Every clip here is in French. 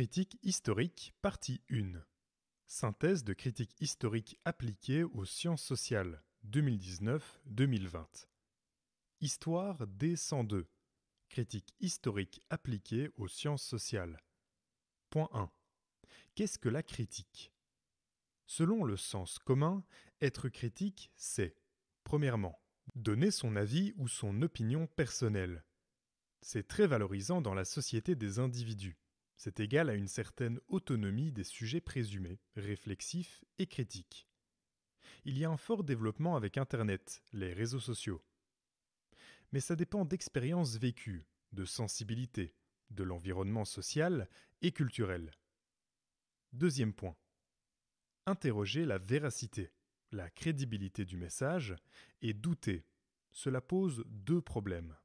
Critique historique, partie 1. Synthèse de critique historique appliquée aux sciences sociales, 2019-2020. Histoire D102. Critique historique appliquée aux sciences sociales. Point 1. Qu'est-ce que la critique Selon le sens commun, être critique, c'est, premièrement, donner son avis ou son opinion personnelle. C'est très valorisant dans la société des individus. C'est égal à une certaine autonomie des sujets présumés, réflexifs et critiques. Il y a un fort développement avec Internet, les réseaux sociaux. Mais ça dépend d'expériences vécues, de sensibilité, de l'environnement social et culturel. Deuxième point. Interroger la véracité, la crédibilité du message et douter. Cela pose deux problèmes.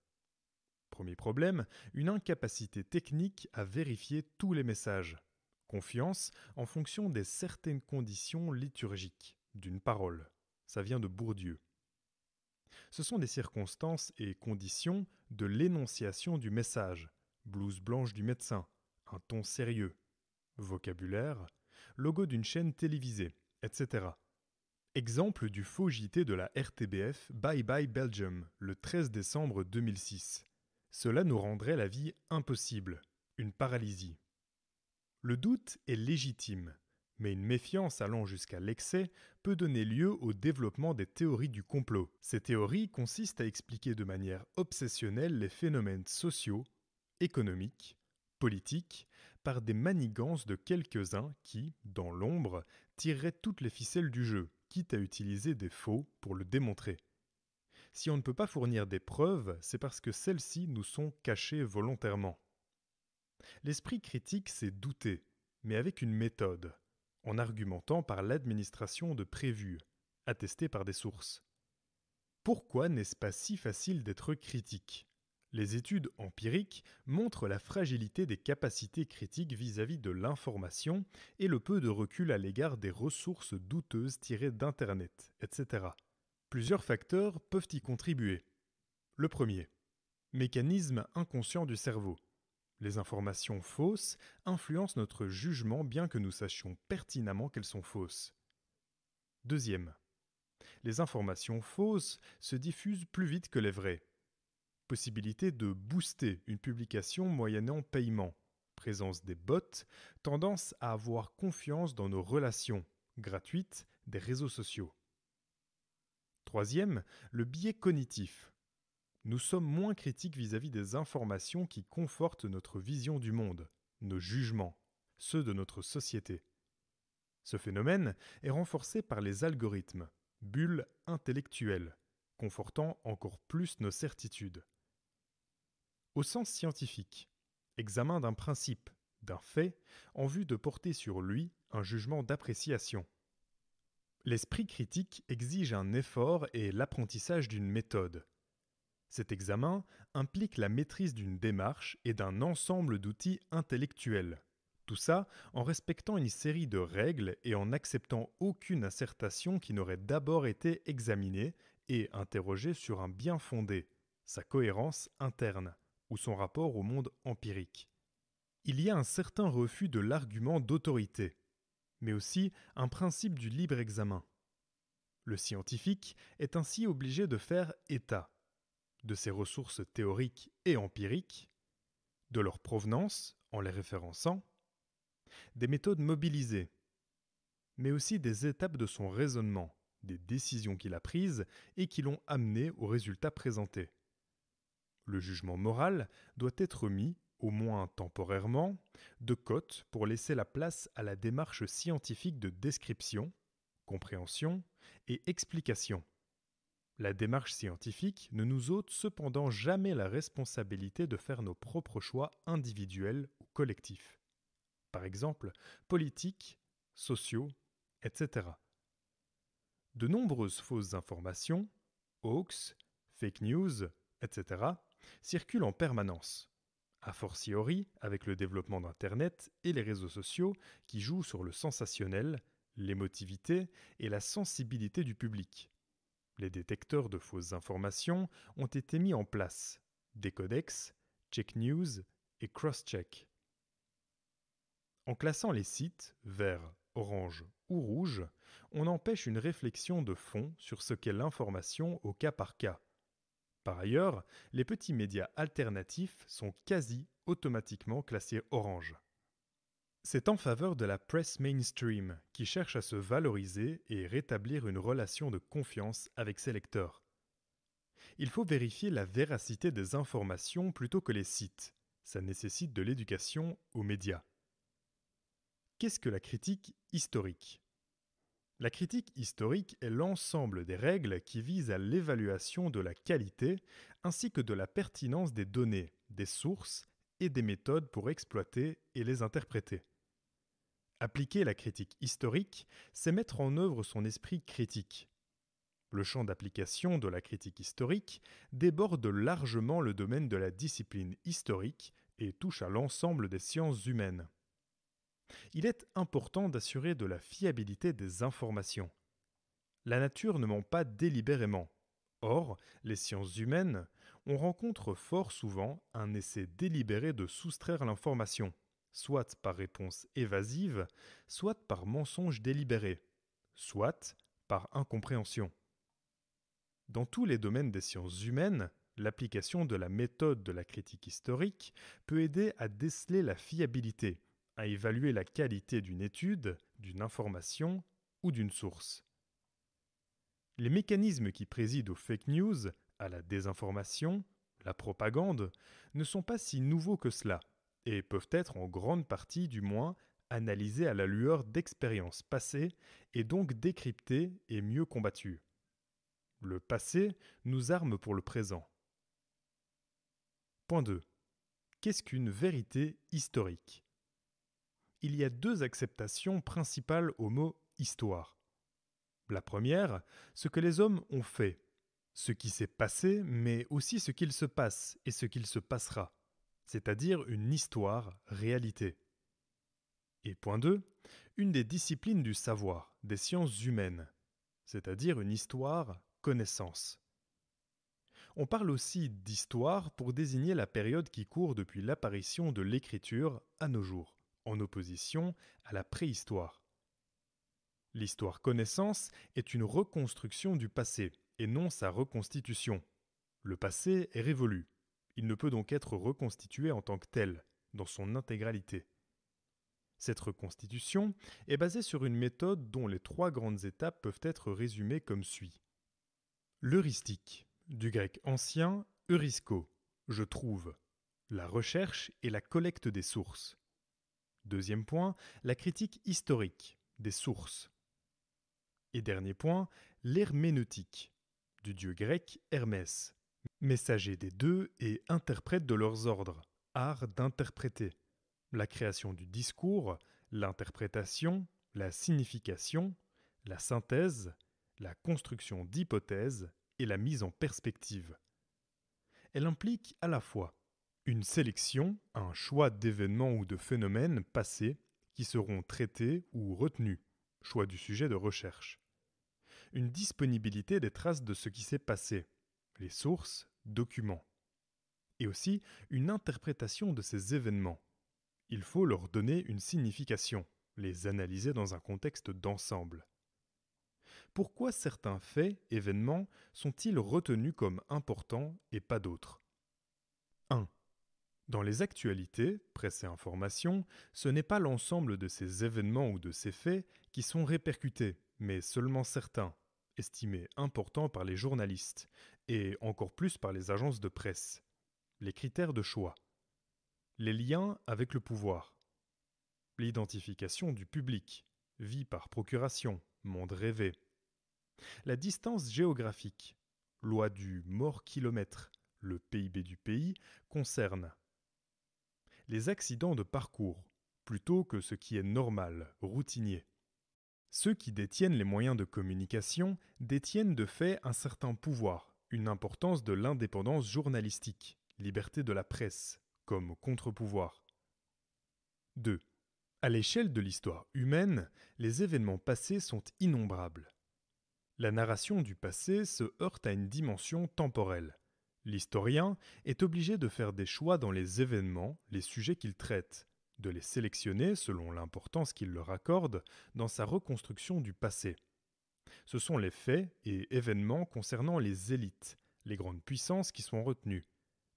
Premier problème, une incapacité technique à vérifier tous les messages. Confiance en fonction des certaines conditions liturgiques, d'une parole. Ça vient de Bourdieu. Ce sont des circonstances et conditions de l'énonciation du message. Blouse blanche du médecin, un ton sérieux, vocabulaire, logo d'une chaîne télévisée, etc. Exemple du faux JT de la RTBF Bye Bye Belgium, le 13 décembre 2006. Cela nous rendrait la vie impossible, une paralysie. Le doute est légitime, mais une méfiance allant jusqu'à l'excès peut donner lieu au développement des théories du complot. Ces théories consistent à expliquer de manière obsessionnelle les phénomènes sociaux, économiques, politiques, par des manigances de quelques-uns qui, dans l'ombre, tireraient toutes les ficelles du jeu, quitte à utiliser des faux pour le démontrer. Si on ne peut pas fournir des preuves, c'est parce que celles-ci nous sont cachées volontairement. L'esprit critique, c'est douter, mais avec une méthode, en argumentant par l'administration de prévus, attestées par des sources. Pourquoi n'est-ce pas si facile d'être critique Les études empiriques montrent la fragilité des capacités critiques vis à -vis de l'information et le peu de recul à l'égard des ressources douteuses tirées d'Internet, etc. Plusieurs facteurs peuvent y contribuer. Le premier, mécanisme inconscient du cerveau. Les informations fausses influencent notre jugement bien que nous sachions pertinemment qu'elles sont fausses. Deuxième, les informations fausses se diffusent plus vite que les vraies. Possibilité de booster une publication moyennant paiement, présence des bots, tendance à avoir confiance dans nos relations gratuites des réseaux sociaux. Troisième, le biais cognitif. Nous sommes moins critiques vis-à-vis des informations qui confortent notre vision du monde, nos jugements, ceux de notre société. Ce phénomène est renforcé par les algorithmes, bulles intellectuelles, confortant encore plus nos certitudes. Au sens scientifique, examen d'un principe, d'un fait, en vue de porter sur lui un jugement d'appréciation. L'esprit critique exige un effort et l'apprentissage d'une méthode. Cet examen implique la maîtrise d'une démarche et d'un ensemble d'outils intellectuels. Tout ça en respectant une série de règles et en n'acceptant aucune assertion qui n'aurait d'abord été examinée et interrogée sur un bien fondé, sa cohérence interne ou son rapport au monde empirique. Il y a un certain refus de l'argument d'autorité mais aussi un principe du libre examen. Le scientifique est ainsi obligé de faire état de ses ressources théoriques et empiriques, de leur provenance en les référençant, des méthodes mobilisées, mais aussi des étapes de son raisonnement, des décisions qu'il a prises et qui l'ont amené aux résultats présentés. Le jugement moral doit être mis au moins temporairement, de cotes pour laisser la place à la démarche scientifique de description, compréhension et explication. La démarche scientifique ne nous ôte cependant jamais la responsabilité de faire nos propres choix individuels ou collectifs. Par exemple, politiques, sociaux, etc. De nombreuses fausses informations, hoax, fake news, etc., circulent en permanence. A fortiori, avec le développement d'Internet et les réseaux sociaux qui jouent sur le sensationnel, l'émotivité et la sensibilité du public. Les détecteurs de fausses informations ont été mis en place, Décodex, Check News et Crosscheck. En classant les sites vert, orange ou rouge, on empêche une réflexion de fond sur ce qu'est l'information au cas par cas, par ailleurs, les petits médias alternatifs sont quasi automatiquement classés orange. C'est en faveur de la presse mainstream qui cherche à se valoriser et rétablir une relation de confiance avec ses lecteurs. Il faut vérifier la véracité des informations plutôt que les sites. Ça nécessite de l'éducation aux médias. Qu'est-ce que la critique historique la critique historique est l'ensemble des règles qui visent à l'évaluation de la qualité ainsi que de la pertinence des données, des sources et des méthodes pour exploiter et les interpréter. Appliquer la critique historique, c'est mettre en œuvre son esprit critique. Le champ d'application de la critique historique déborde largement le domaine de la discipline historique et touche à l'ensemble des sciences humaines. Il est important d'assurer de la fiabilité des informations. La nature ne ment pas délibérément. Or, les sciences humaines, on rencontre fort souvent un essai délibéré de soustraire l'information, soit par réponse évasive, soit par mensonge délibéré, soit par incompréhension. Dans tous les domaines des sciences humaines, l'application de la méthode de la critique historique peut aider à déceler la fiabilité, à évaluer la qualité d'une étude, d'une information ou d'une source. Les mécanismes qui président aux fake news, à la désinformation, la propagande, ne sont pas si nouveaux que cela, et peuvent être en grande partie du moins analysés à la lueur d'expériences passées et donc décryptés et mieux combattus. Le passé nous arme pour le présent. Point 2. Qu'est-ce qu'une vérité historique il y a deux acceptations principales au mot histoire. La première, ce que les hommes ont fait, ce qui s'est passé, mais aussi ce qu'il se passe et ce qu'il se passera, c'est-à-dire une histoire, réalité. Et point 2, une des disciplines du savoir, des sciences humaines, c'est-à-dire une histoire, connaissance. On parle aussi d'histoire pour désigner la période qui court depuis l'apparition de l'écriture à nos jours en opposition à la préhistoire. L'histoire connaissance est une reconstruction du passé et non sa reconstitution. Le passé est révolu. Il ne peut donc être reconstitué en tant que tel, dans son intégralité. Cette reconstitution est basée sur une méthode dont les trois grandes étapes peuvent être résumées comme suit. L'heuristique, du grec ancien eurisko, je trouve, la recherche et la collecte des sources. Deuxième point, la critique historique des sources. Et dernier point, l'herméneutique, du dieu grec Hermès, messager des deux et interprète de leurs ordres, art d'interpréter. La création du discours, l'interprétation, la signification, la synthèse, la construction d'hypothèses et la mise en perspective. Elle implique à la fois une sélection, un choix d'événements ou de phénomènes passés qui seront traités ou retenus, choix du sujet de recherche. Une disponibilité des traces de ce qui s'est passé, les sources, documents. Et aussi une interprétation de ces événements. Il faut leur donner une signification, les analyser dans un contexte d'ensemble. Pourquoi certains faits, événements, sont-ils retenus comme importants et pas d'autres dans les actualités, presse et information, ce n'est pas l'ensemble de ces événements ou de ces faits qui sont répercutés, mais seulement certains, estimés importants par les journalistes, et encore plus par les agences de presse. Les critères de choix. Les liens avec le pouvoir. L'identification du public. Vie par procuration. Monde rêvé. La distance géographique. Loi du mort kilomètre. Le PIB du pays concerne les accidents de parcours, plutôt que ce qui est normal, routinier. Ceux qui détiennent les moyens de communication détiennent de fait un certain pouvoir, une importance de l'indépendance journalistique, liberté de la presse, comme contre-pouvoir. 2. À l'échelle de l'histoire humaine, les événements passés sont innombrables. La narration du passé se heurte à une dimension temporelle, L'historien est obligé de faire des choix dans les événements, les sujets qu'il traite, de les sélectionner selon l'importance qu'il leur accorde dans sa reconstruction du passé. Ce sont les faits et événements concernant les élites, les grandes puissances qui sont retenues.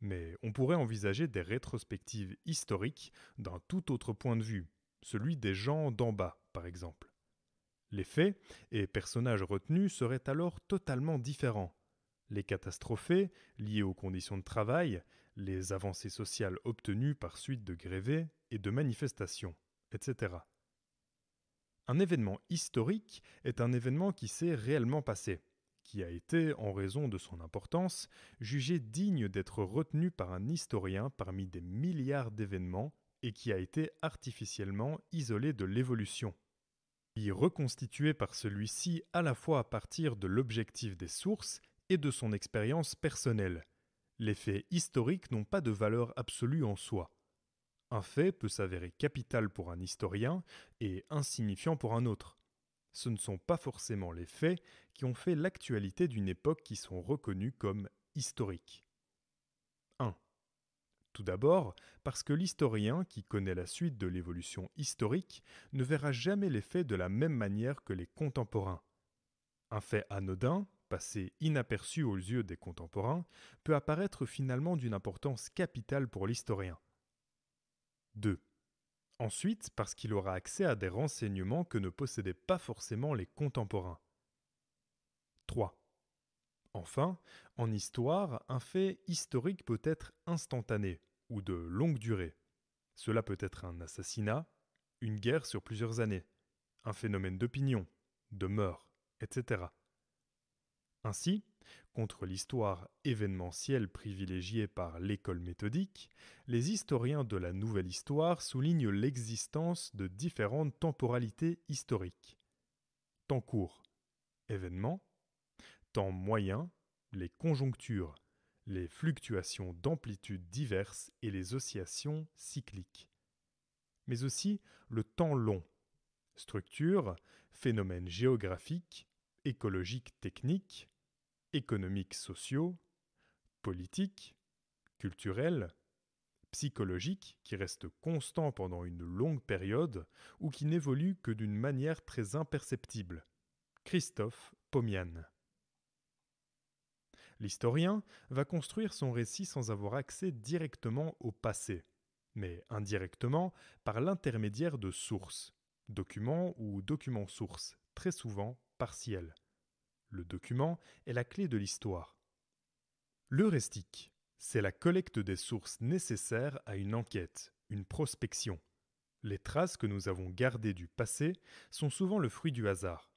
Mais on pourrait envisager des rétrospectives historiques d'un tout autre point de vue, celui des gens d'en bas, par exemple. Les faits et personnages retenus seraient alors totalement différents, les catastrophes liées aux conditions de travail, les avancées sociales obtenues par suite de grévés et de manifestations, etc. Un événement historique est un événement qui s'est réellement passé, qui a été, en raison de son importance, jugé digne d'être retenu par un historien parmi des milliards d'événements et qui a été artificiellement isolé de l'évolution reconstitué par celui-ci à la fois à partir de l'objectif des sources et de son expérience personnelle. Les faits historiques n'ont pas de valeur absolue en soi. Un fait peut s'avérer capital pour un historien et insignifiant pour un autre. Ce ne sont pas forcément les faits qui ont fait l'actualité d'une époque qui sont reconnus comme historiques. 1. Tout d'abord, parce que l'historien qui connaît la suite de l'évolution historique ne verra jamais les faits de la même manière que les contemporains. Un fait anodin, passé inaperçu aux yeux des contemporains, peut apparaître finalement d'une importance capitale pour l'historien. 2. Ensuite, parce qu'il aura accès à des renseignements que ne possédaient pas forcément les contemporains. 3. Enfin, en histoire, un fait historique peut être instantané ou de longue durée. Cela peut être un assassinat, une guerre sur plusieurs années, un phénomène d'opinion, de mœurs, etc. Ainsi, contre l'histoire événementielle privilégiée par l'école méthodique, les historiens de la nouvelle histoire soulignent l'existence de différentes temporalités historiques. Temps court, événements, temps moyen, les conjonctures, les fluctuations d'amplitudes diverses et les oscillations cycliques. Mais aussi le temps long, structure, phénomène géographique écologiques techniques, économiques sociaux, politiques, culturels, psychologiques qui restent constants pendant une longue période ou qui n'évoluent que d'une manière très imperceptible. Christophe Pomian. L'historien va construire son récit sans avoir accès directement au passé, mais indirectement par l'intermédiaire de sources, documents ou documents sources, très souvent partiel. Le document est la clé de l'histoire. L'heuristique, c'est la collecte des sources nécessaires à une enquête, une prospection. Les traces que nous avons gardées du passé sont souvent le fruit du hasard.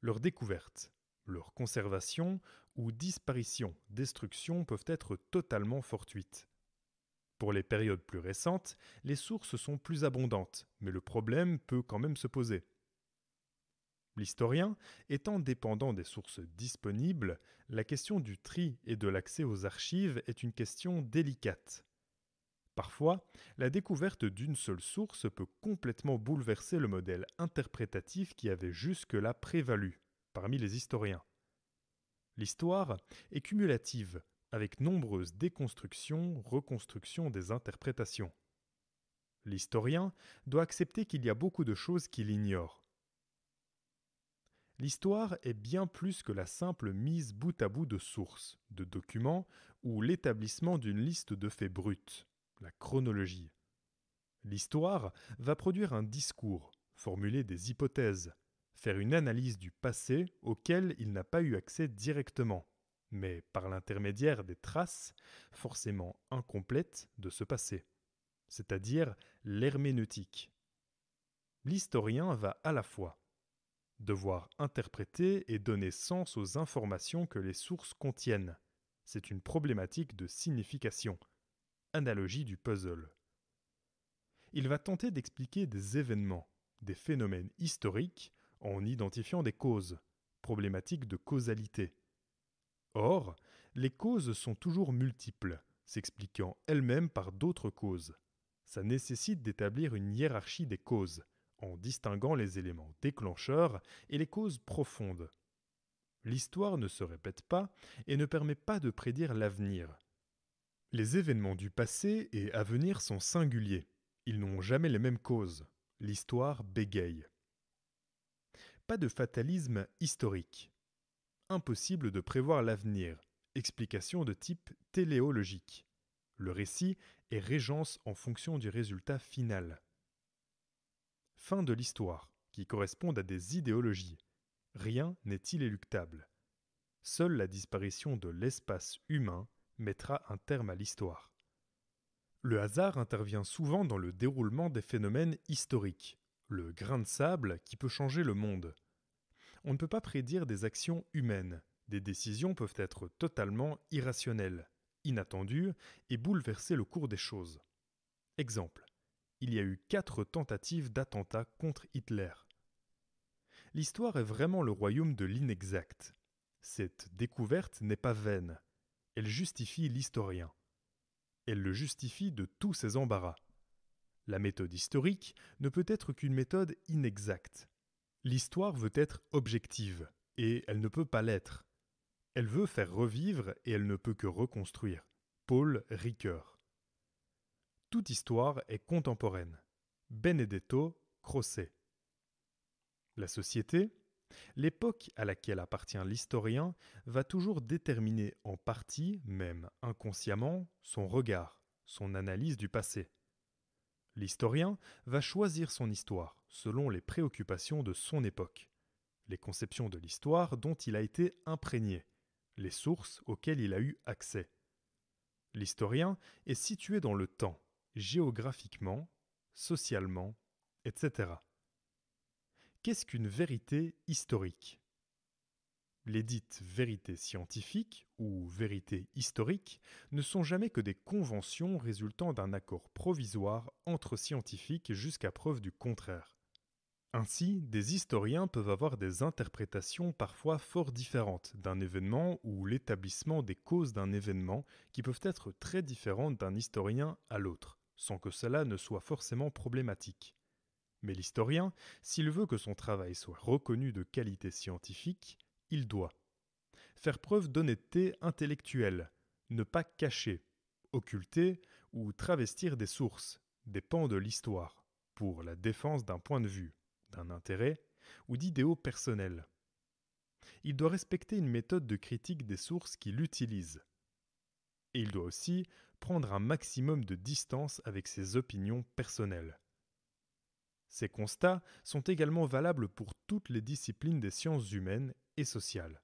Leur découverte, leur conservation ou disparition, destruction peuvent être totalement fortuites. Pour les périodes plus récentes, les sources sont plus abondantes, mais le problème peut quand même se poser. L'historien, étant dépendant des sources disponibles, la question du tri et de l'accès aux archives est une question délicate. Parfois, la découverte d'une seule source peut complètement bouleverser le modèle interprétatif qui avait jusque-là prévalu parmi les historiens. L'histoire est cumulative, avec nombreuses déconstructions, reconstructions des interprétations. L'historien doit accepter qu'il y a beaucoup de choses qu'il ignore L'histoire est bien plus que la simple mise bout à bout de sources, de documents ou l'établissement d'une liste de faits bruts, la chronologie. L'histoire va produire un discours, formuler des hypothèses, faire une analyse du passé auquel il n'a pas eu accès directement, mais par l'intermédiaire des traces, forcément incomplètes, de ce passé, c'est-à-dire l'herméneutique. L'historien va à la fois devoir interpréter et donner sens aux informations que les sources contiennent. C'est une problématique de signification, analogie du puzzle. Il va tenter d'expliquer des événements, des phénomènes historiques, en identifiant des causes, problématique de causalité. Or, les causes sont toujours multiples, s'expliquant elles-mêmes par d'autres causes. Ça nécessite d'établir une hiérarchie des causes, en distinguant les éléments déclencheurs et les causes profondes. L'histoire ne se répète pas et ne permet pas de prédire l'avenir. Les événements du passé et à venir sont singuliers. Ils n'ont jamais les mêmes causes. L'histoire bégaye. Pas de fatalisme historique. Impossible de prévoir l'avenir. Explication de type téléologique. Le récit est régence en fonction du résultat final fin de l'histoire, qui correspondent à des idéologies. Rien n'est inéluctable. Seule la disparition de l'espace humain mettra un terme à l'histoire. Le hasard intervient souvent dans le déroulement des phénomènes historiques, le grain de sable qui peut changer le monde. On ne peut pas prédire des actions humaines, des décisions peuvent être totalement irrationnelles, inattendues et bouleverser le cours des choses. Exemple il y a eu quatre tentatives d'attentat contre Hitler. L'histoire est vraiment le royaume de l'inexact. Cette découverte n'est pas vaine. Elle justifie l'historien. Elle le justifie de tous ses embarras. La méthode historique ne peut être qu'une méthode inexacte. L'histoire veut être objective, et elle ne peut pas l'être. Elle veut faire revivre et elle ne peut que reconstruire. Paul Ricoeur. Toute histoire est contemporaine. Benedetto Croce. La société, l'époque à laquelle appartient l'historien, va toujours déterminer en partie, même inconsciemment, son regard, son analyse du passé. L'historien va choisir son histoire selon les préoccupations de son époque, les conceptions de l'histoire dont il a été imprégné, les sources auxquelles il a eu accès. L'historien est situé dans le temps, géographiquement, socialement, etc. Qu'est-ce qu'une vérité historique Les dites vérités scientifiques ou vérités historiques ne sont jamais que des conventions résultant d'un accord provisoire entre scientifiques jusqu'à preuve du contraire. Ainsi, des historiens peuvent avoir des interprétations parfois fort différentes d'un événement ou l'établissement des causes d'un événement qui peuvent être très différentes d'un historien à l'autre sans que cela ne soit forcément problématique. Mais l'historien, s'il veut que son travail soit reconnu de qualité scientifique, il doit faire preuve d'honnêteté intellectuelle, ne pas cacher, occulter ou travestir des sources, des pans de l'histoire, pour la défense d'un point de vue, d'un intérêt ou d'idéaux personnels. Il doit respecter une méthode de critique des sources qu'il utilise. Et il doit aussi prendre un maximum de distance avec ses opinions personnelles. Ces constats sont également valables pour toutes les disciplines des sciences humaines et sociales.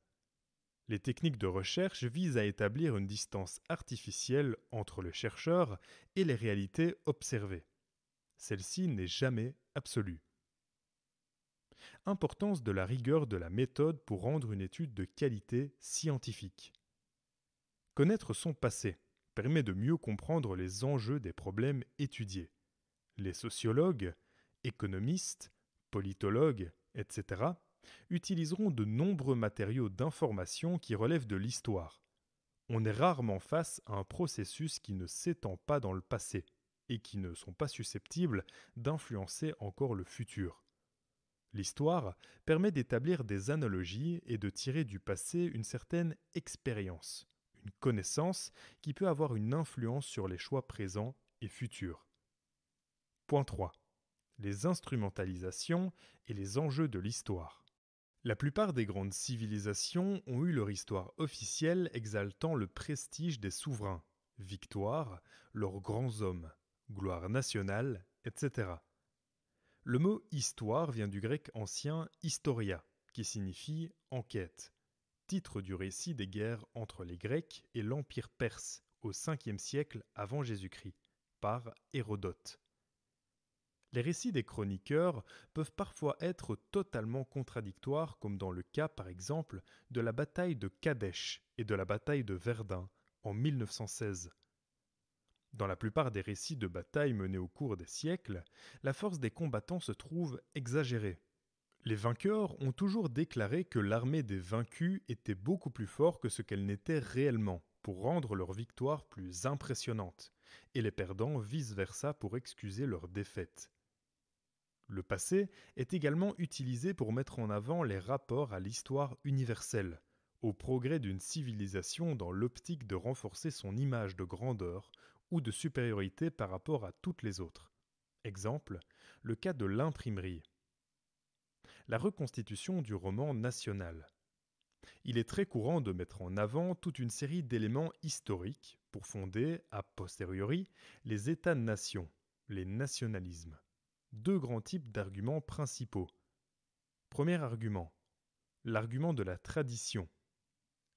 Les techniques de recherche visent à établir une distance artificielle entre le chercheur et les réalités observées. Celle-ci n'est jamais absolue. Importance de la rigueur de la méthode pour rendre une étude de qualité scientifique. Connaître son passé permet de mieux comprendre les enjeux des problèmes étudiés. Les sociologues, économistes, politologues, etc., utiliseront de nombreux matériaux d'information qui relèvent de l'histoire. On est rarement face à un processus qui ne s'étend pas dans le passé et qui ne sont pas susceptibles d'influencer encore le futur. L'histoire permet d'établir des analogies et de tirer du passé une certaine expérience connaissance qui peut avoir une influence sur les choix présents et futurs. Point 3. Les instrumentalisations et les enjeux de l'histoire. La plupart des grandes civilisations ont eu leur histoire officielle exaltant le prestige des souverains, victoires, leurs grands hommes, gloire nationale, etc. Le mot histoire vient du grec ancien historia, qui signifie enquête titre du récit des guerres entre les Grecs et l'Empire perse au 5 siècle avant Jésus-Christ, par Hérodote. Les récits des chroniqueurs peuvent parfois être totalement contradictoires, comme dans le cas par exemple de la bataille de Kadesh et de la bataille de Verdun en 1916. Dans la plupart des récits de batailles menées au cours des siècles, la force des combattants se trouve exagérée. Les vainqueurs ont toujours déclaré que l'armée des vaincus était beaucoup plus forte que ce qu'elle n'était réellement, pour rendre leur victoire plus impressionnante, et les perdants vice-versa pour excuser leur défaite. Le passé est également utilisé pour mettre en avant les rapports à l'histoire universelle, au progrès d'une civilisation dans l'optique de renforcer son image de grandeur ou de supériorité par rapport à toutes les autres. Exemple, le cas de l'imprimerie la reconstitution du roman national. Il est très courant de mettre en avant toute une série d'éléments historiques pour fonder, a posteriori, les États-nations, les nationalismes. Deux grands types d'arguments principaux. Premier argument, l'argument de la tradition.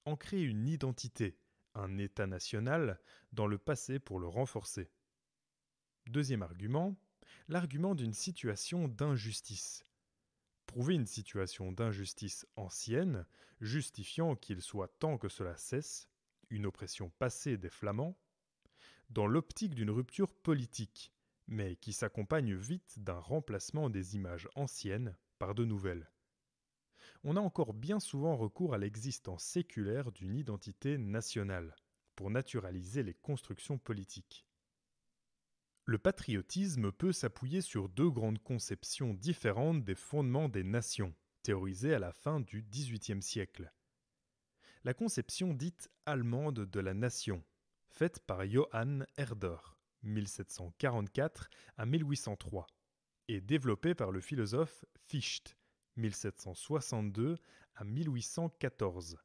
Ancrer une identité, un État national, dans le passé pour le renforcer. Deuxième argument, l'argument d'une situation d'injustice, prouver une situation d'injustice ancienne, justifiant qu'il soit temps que cela cesse, une oppression passée des Flamands, dans l'optique d'une rupture politique, mais qui s'accompagne vite d'un remplacement des images anciennes par de nouvelles. On a encore bien souvent recours à l'existence séculaire d'une identité nationale, pour naturaliser les constructions politiques. Le patriotisme peut s'appuyer sur deux grandes conceptions différentes des fondements des nations, théorisées à la fin du XVIIIe siècle. La conception dite allemande de la nation, faite par Johann Herder, 1744 à 1803, et développée par le philosophe Fichte, 1762 à 1814.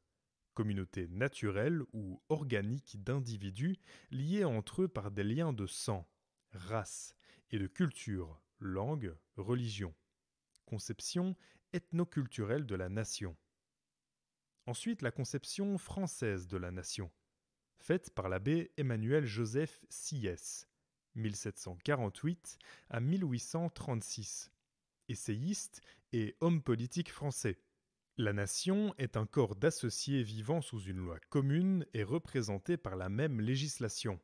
Communauté naturelle ou organique d'individus liés entre eux par des liens de sang, race, et de culture, langue, religion, conception ethnoculturelle de la nation. Ensuite, la conception française de la nation, faite par l'abbé Emmanuel-Joseph Sieyès, 1748 à 1836, essayiste et homme politique français. La nation est un corps d'associés vivant sous une loi commune et représenté par la même législation,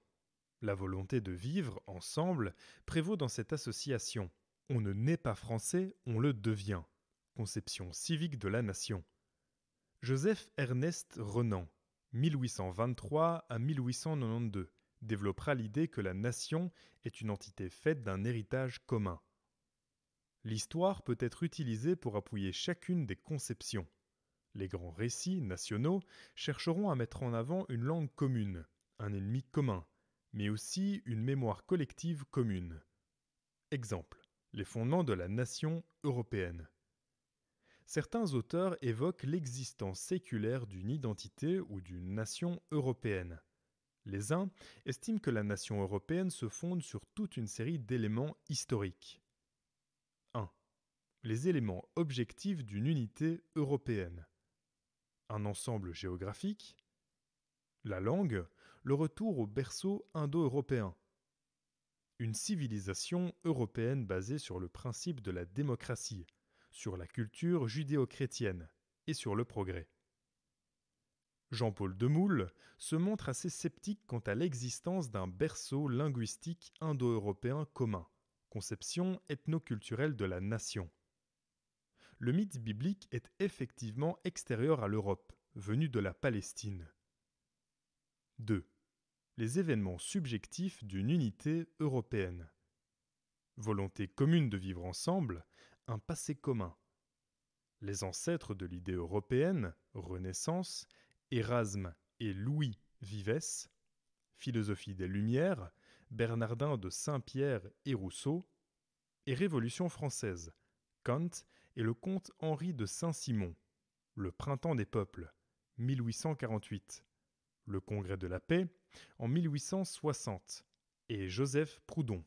la volonté de vivre ensemble prévaut dans cette association. On ne naît pas français, on le devient. Conception civique de la nation. Joseph Ernest Renan, 1823 à 1892, développera l'idée que la nation est une entité faite d'un héritage commun. L'histoire peut être utilisée pour appuyer chacune des conceptions. Les grands récits nationaux chercheront à mettre en avant une langue commune, un ennemi commun, mais aussi une mémoire collective commune. Exemple, les fondements de la nation européenne. Certains auteurs évoquent l'existence séculaire d'une identité ou d'une nation européenne. Les uns estiment que la nation européenne se fonde sur toute une série d'éléments historiques. 1. Les éléments objectifs d'une unité européenne. Un ensemble géographique. La langue, le retour au berceau indo-européen. Une civilisation européenne basée sur le principe de la démocratie, sur la culture judéo-chrétienne et sur le progrès. Jean-Paul Demoule se montre assez sceptique quant à l'existence d'un berceau linguistique indo-européen commun, conception ethnoculturelle de la nation. Le mythe biblique est effectivement extérieur à l'Europe, venu de la Palestine. 2 les événements subjectifs d'une unité européenne. Volonté commune de vivre ensemble, un passé commun. Les ancêtres de l'idée européenne, Renaissance, Erasme et Louis Vivès, philosophie des Lumières, Bernardin de Saint-Pierre et Rousseau, et Révolution française, Kant et le comte Henri de Saint-Simon, Le Printemps des peuples, 1848 le Congrès de la paix, en 1860, et Joseph Proudhon.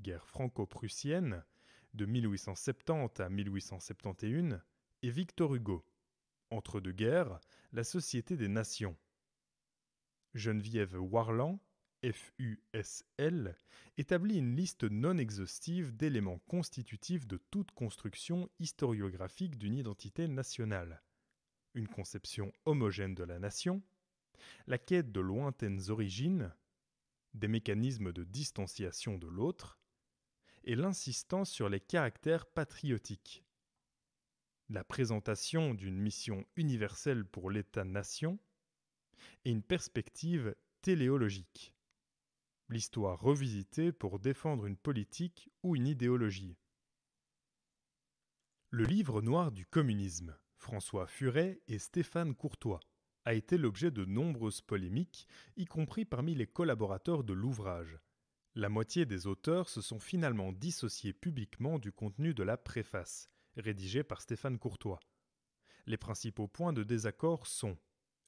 Guerre franco-prussienne de 1870 à 1871 et Victor Hugo. Entre deux guerres, la Société des Nations. Geneviève Warland, FUSL, établit une liste non exhaustive d'éléments constitutifs de toute construction historiographique d'une identité nationale. Une conception homogène de la nation, la quête de lointaines origines, des mécanismes de distanciation de l'autre, et l'insistance sur les caractères patriotiques. La présentation d'une mission universelle pour l'État-nation et une perspective téléologique. L'histoire revisitée pour défendre une politique ou une idéologie. Le livre noir du communisme, François Furet et Stéphane Courtois a été l'objet de nombreuses polémiques, y compris parmi les collaborateurs de l'ouvrage. La moitié des auteurs se sont finalement dissociés publiquement du contenu de la préface, rédigée par Stéphane Courtois. Les principaux points de désaccord sont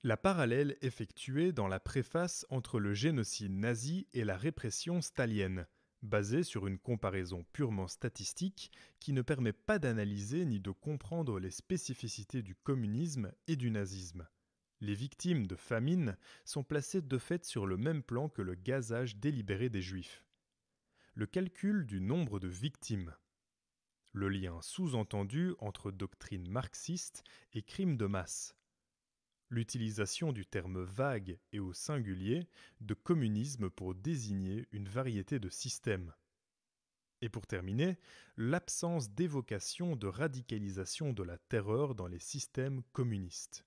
la parallèle effectuée dans la préface entre le génocide nazi et la répression stalienne, basée sur une comparaison purement statistique qui ne permet pas d'analyser ni de comprendre les spécificités du communisme et du nazisme. Les victimes de famine sont placées de fait sur le même plan que le gazage délibéré des Juifs. Le calcul du nombre de victimes. Le lien sous-entendu entre doctrine marxiste et crime de masse. L'utilisation du terme vague et au singulier de communisme pour désigner une variété de systèmes. Et pour terminer, l'absence d'évocation de radicalisation de la terreur dans les systèmes communistes.